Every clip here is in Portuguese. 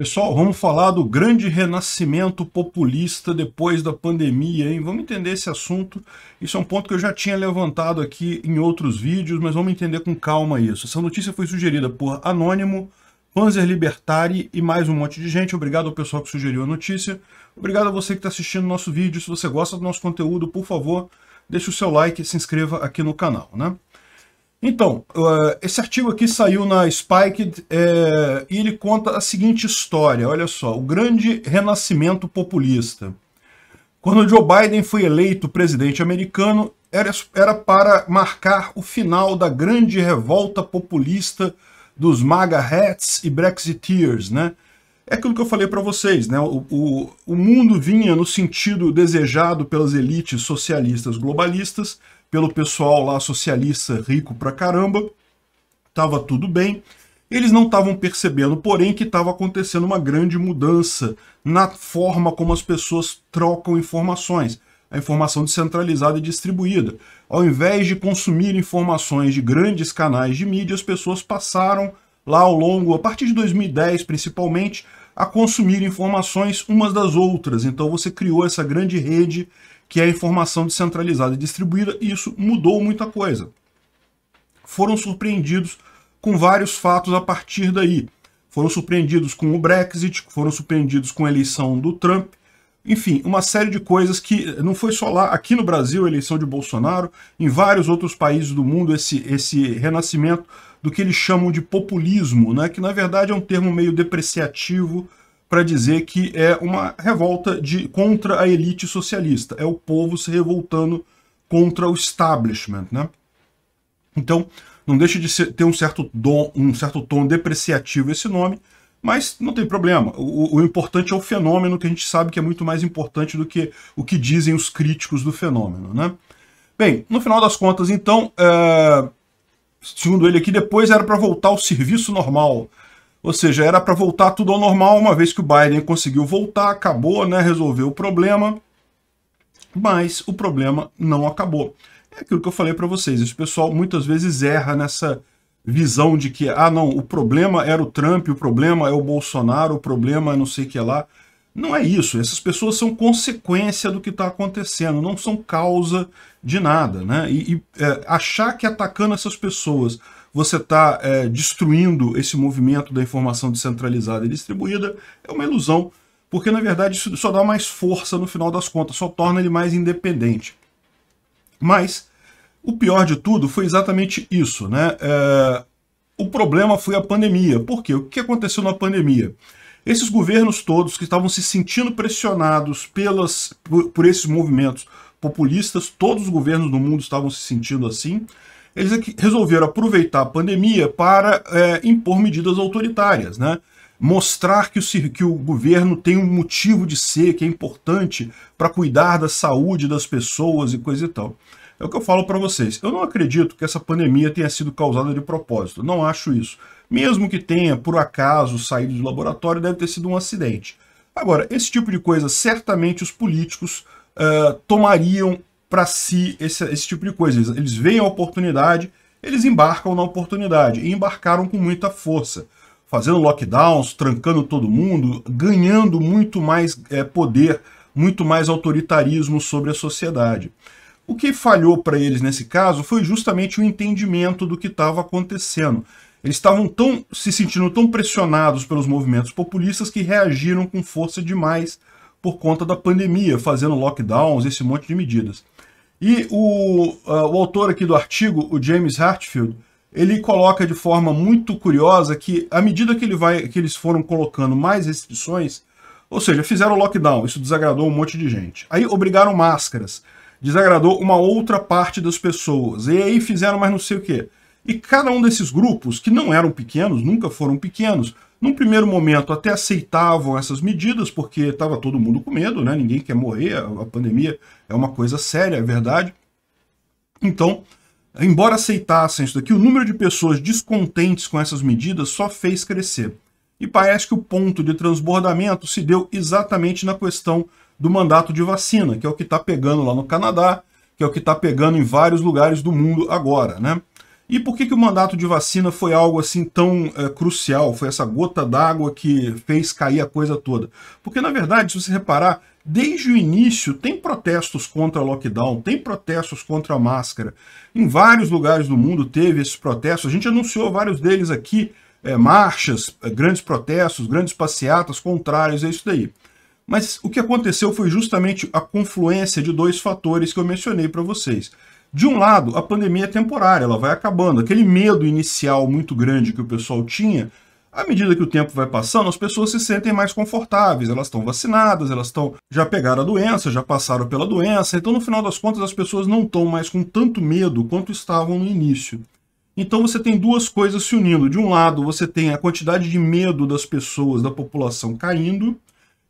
Pessoal, vamos falar do grande renascimento populista depois da pandemia, hein? Vamos entender esse assunto. Isso é um ponto que eu já tinha levantado aqui em outros vídeos, mas vamos entender com calma isso. Essa notícia foi sugerida por Anônimo, Panzer Libertari e mais um monte de gente. Obrigado ao pessoal que sugeriu a notícia. Obrigado a você que está assistindo nosso vídeo. Se você gosta do nosso conteúdo, por favor, deixe o seu like e se inscreva aqui no canal, né? Então, uh, esse artigo aqui saiu na Spiked é, e ele conta a seguinte história, olha só, o grande renascimento populista. Quando Joe Biden foi eleito presidente americano, era, era para marcar o final da grande revolta populista dos MAGA hats e Brexiteers, né? é aquilo que eu falei para vocês, né? O, o, o, mundo vinha no sentido desejado pelas elites socialistas globalistas, pelo pessoal lá socialista rico pra caramba, tava tudo bem. Eles não estavam percebendo, porém, que estava acontecendo uma grande mudança na forma como as pessoas trocam informações. A informação descentralizada e distribuída. Ao invés de consumir informações de grandes canais de mídia, as pessoas passaram a lá ao longo, a partir de 2010 principalmente, a consumir informações umas das outras. Então você criou essa grande rede que é a informação descentralizada e distribuída, e isso mudou muita coisa. Foram surpreendidos com vários fatos a partir daí. Foram surpreendidos com o Brexit, foram surpreendidos com a eleição do Trump, enfim, uma série de coisas que não foi só lá. Aqui no Brasil, a eleição de Bolsonaro, em vários outros países do mundo, esse, esse renascimento do que eles chamam de populismo, né? que na verdade é um termo meio depreciativo para dizer que é uma revolta de, contra a elite socialista. É o povo se revoltando contra o establishment. Né? Então, não deixa de ser, ter um certo, dom, um certo tom depreciativo esse nome, mas não tem problema. O, o, importante é o fenômeno, que a gente sabe que é muito mais importante do que o que dizem os críticos do fenômeno. Né? Bem, no final das contas, então, é... segundo ele aqui, depois era para voltar ao serviço normal. Ou seja, era para voltar tudo ao normal, uma vez que o Biden conseguiu voltar, acabou, né, resolveu o problema. Mas o problema não acabou. É aquilo que eu falei para vocês, esse pessoal muitas vezes erra nessa visão de que, ah, não, o problema era o Trump, o problema é o Bolsonaro, o problema é não sei o que lá. Não é isso. Essas pessoas são consequência do que está acontecendo, não são causa de nada. Né? E, e é, achar que atacando essas pessoas você está é, destruindo esse movimento da informação descentralizada e distribuída é uma ilusão, porque na verdade isso só dá mais força no final das contas, só torna ele mais independente. Mas o pior de tudo foi exatamente isso, né? É, o problema foi a pandemia. Por quê? O que aconteceu na pandemia? Esses governos todos que estavam se sentindo pressionados pelas, por, por esses movimentos populistas, todos os governos do mundo estavam se sentindo assim, eles é resolveram aproveitar a pandemia para é, impor medidas autoritárias, né? mostrar que o, que o governo tem um motivo de ser, que é importante para cuidar da saúde das pessoas e coisa e tal. É o que eu falo para vocês. Eu não acredito que essa pandemia tenha sido causada de propósito. Não acho isso. Mesmo que tenha, por acaso, saído do laboratório, deve ter sido um acidente. Agora, esse tipo de coisa, certamente os políticos uh, tomariam para si esse, esse, tipo de coisa. Eles, eles veem a oportunidade, eles embarcam na oportunidade e embarcaram com muita força, fazendo lockdowns, trancando todo mundo, ganhando muito mais é, poder, muito mais autoritarismo sobre a sociedade. O que falhou para eles nesse caso foi justamente o entendimento do que estava acontecendo. Eles estavam tão se sentindo tão pressionados pelos movimentos populistas que reagiram com força demais por conta da pandemia, fazendo lockdowns, esse monte de medidas. E o, uh, o autor aqui do artigo, o James Hartfield, ele coloca de forma muito curiosa que à medida que, ele vai, que eles foram colocando mais restrições, ou seja, fizeram lockdown, isso desagradou um monte de gente. Aí obrigaram máscaras desagradou uma outra parte das pessoas. E aí fizeram mais não sei o quê. E cada um desses grupos, que não eram pequenos, nunca foram pequenos, num primeiro momento até aceitavam essas medidas, porque estava todo mundo com medo, né? ninguém quer morrer, a pandemia é uma coisa séria, é verdade. Então, embora aceitassem isso daqui, o número de pessoas descontentes com essas medidas só fez crescer. E parece que o ponto de transbordamento se deu exatamente na questão do mandato de vacina, que é o que está pegando lá no Canadá, que é o que está pegando em vários lugares do mundo agora, né? E por que, que o mandato de vacina foi algo assim tão é, crucial? Foi essa gota d'água que fez cair a coisa toda? Porque, na verdade, se você reparar, desde o início tem protestos contra lockdown, tem protestos contra a máscara. Em vários lugares do mundo teve esses protestos. A gente anunciou vários deles aqui é, marchas, é, grandes protestos, grandes passeatas contrários a isso daí. Mas o que aconteceu foi justamente a confluência de dois fatores que eu mencionei para vocês. De um lado, a pandemia é temporária, ela vai acabando. Aquele medo inicial muito grande que o pessoal tinha, à medida que o tempo vai passando, as pessoas se sentem mais confortáveis, elas estão vacinadas, elas estão já pegaram a doença, já passaram pela doença, então no final das contas as pessoas não estão mais com tanto medo quanto estavam no início. Então você tem duas coisas se unindo. De um lado, você tem a quantidade de medo das pessoas, da população caindo,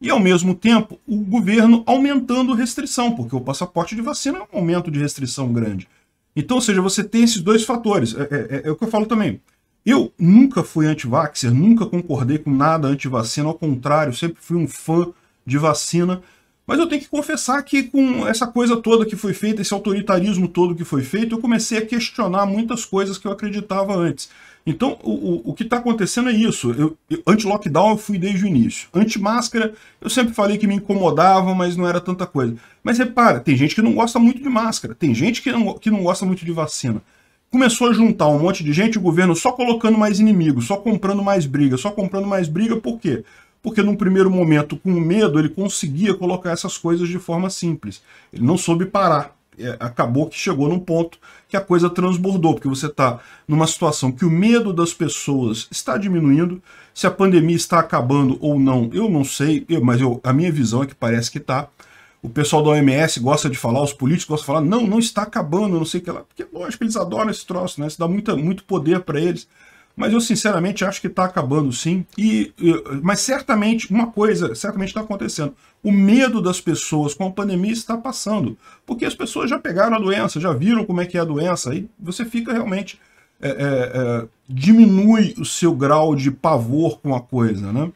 e ao mesmo tempo o governo aumentando restrição, porque o passaporte de vacina é um aumento de restrição grande. Então, ou seja, você tem esses dois fatores. É, é, é, é o que eu falo também. Eu nunca fui anti-vaxxer, nunca concordei com nada anti-vacina, ao contrário, sempre fui um fã de vacina. Mas eu tenho que confessar que com essa coisa toda que foi feita, esse autoritarismo todo que foi feito, eu comecei a questionar muitas coisas que eu acreditava antes. Então, o, o, o que está acontecendo é isso. Eu, eu Anti-lockdown eu fui desde o início. Anti-máscara, eu sempre falei que me incomodava, mas não era tanta coisa. Mas repara, tem gente que não gosta muito de máscara, tem gente que não, que não gosta muito de vacina. Começou a juntar um monte de gente, o governo só colocando mais inimigos, só comprando mais briga, só comprando mais briga, por quê? porque num primeiro momento, com medo, ele conseguia colocar essas coisas de forma simples. Ele não soube parar. É, acabou que chegou num ponto que a coisa transbordou, porque você está numa situação que o medo das pessoas está diminuindo. Se a pandemia está acabando ou não, eu não sei, eu, mas eu, a minha visão é que parece que está. O pessoal da OMS gosta de falar, os políticos gostam de falar, não, não está acabando, não sei o que lá. Porque, lógico, eles adoram esse troço, né? Isso dá muita, muito poder para eles. Mas eu sinceramente acho que está acabando sim. E, mas certamente uma coisa, certamente está acontecendo. O medo das pessoas com a pandemia está passando, porque as pessoas já pegaram a doença, já viram como é que é a doença, e você fica realmente é, é, é, diminui o seu grau de pavor com a coisa, né?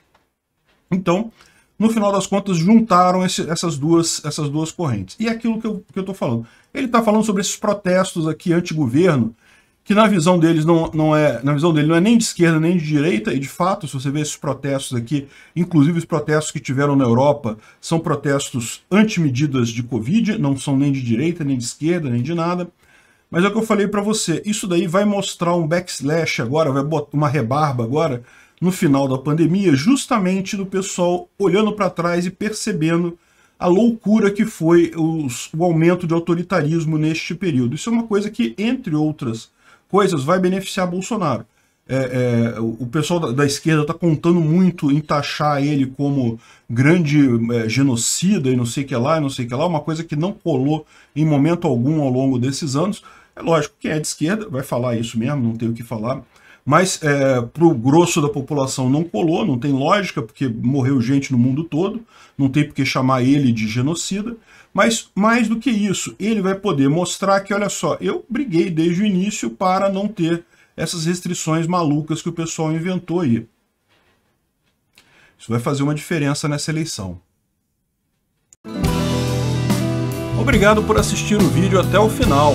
Então, no final das contas, juntaram esse, essas, duas, essas duas correntes. E é aquilo que eu estou falando. Ele está falando sobre esses protestos aqui anti-governo, que na visão deles não, não é na visão dele não é nem de esquerda nem de direita e de fato se você vê esses protestos aqui inclusive os protestos que tiveram na Europa são protestos anti medidas de Covid não são nem de direita nem de esquerda nem de nada mas é o que eu falei para você isso daí vai mostrar um backslash agora vai botar uma rebarba agora no final da pandemia justamente do pessoal olhando para trás e percebendo a loucura que foi os, o aumento de autoritarismo neste período. Isso é uma coisa que, entre outras coisas vai beneficiar Bolsonaro. É, é, o pessoal da, da esquerda está contando muito em taxar ele como grande é, genocida e não sei o que lá, e não sei o que lá, uma coisa que não colou em momento algum ao longo desses anos. É lógico, quem é de esquerda vai falar isso mesmo, não tem o que falar mas é, para o grosso da população não colou, não tem lógica, porque morreu gente no mundo todo, não tem por que chamar ele de genocida, mas mais do que isso, ele vai poder mostrar que, olha só, eu briguei desde o início para não ter essas restrições malucas que o pessoal inventou aí. Isso vai fazer uma diferença nessa eleição. Obrigado por assistir o vídeo até o final.